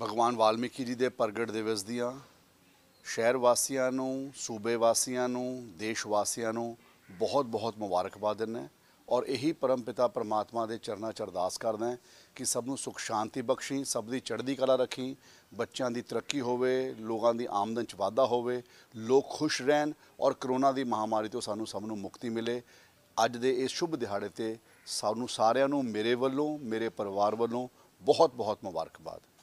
ਭਗਵਾਨ ਵਾਲਮੀਕੀ ਜੀ ਦੇ ਪ੍ਰਗਟ ਦਿਵਸ ਦੀਆਂ ਸ਼ਹਿਰ ਵਾਸੀਆਂ ਨੂੰ ਸੂਬੇ ਵਾਸੀਆਂ ਨੂੰ ਦੇਸ਼ ਵਾਸੀਆਂ ਨੂੰ ਬਹੁਤ ਬਹੁਤ ਮੁਬਾਰਕਬਾਦ ਦਿੰਨੇ ਔਰ ਇਹੀ ਪਿਤਾ ਪਰਮਾਤਮਾ ਦੇ ਚਰਨਾਂ 'ਚ ਅਰਦਾਸ ਕਰਦਾ ਕਿ ਸਭ ਨੂੰ ਸੁਖ ਸ਼ਾਂਤੀ ਬਖਸ਼ੀ ਸਭ ਦੀ ਚੜ੍ਹਦੀ ਕਲਾ ਰੱਖੀ ਬੱਚਿਆਂ ਦੀ ਤਰੱਕੀ ਹੋਵੇ ਲੋਕਾਂ ਦੀ ਆਮਦਨ 'ਚ ਵਾਧਾ ਹੋਵੇ ਲੋਕ ਖੁਸ਼ ਰਹਿਣ ਔਰ ਕਰੋਨਾ ਦੀ ਮਹਾਮਾਰੀ ਤੋਂ ਸਾਨੂੰ ਸਭ ਨੂੰ ਮੁਕਤੀ ਮਿਲੇ ਅੱਜ ਦੇ ਇਸ ਸ਼ੁਭ ਦਿਹਾੜੇ ਤੇ ਸਾਨੂੰ ਸਾਰਿਆਂ ਨੂੰ ਮੇਰੇ ਵੱਲੋਂ ਮੇਰੇ ਪਰਿਵਾਰ ਵੱਲੋਂ ਬਹੁਤ ਬਹੁਤ ਮੁਬਾਰਕਬਾਦ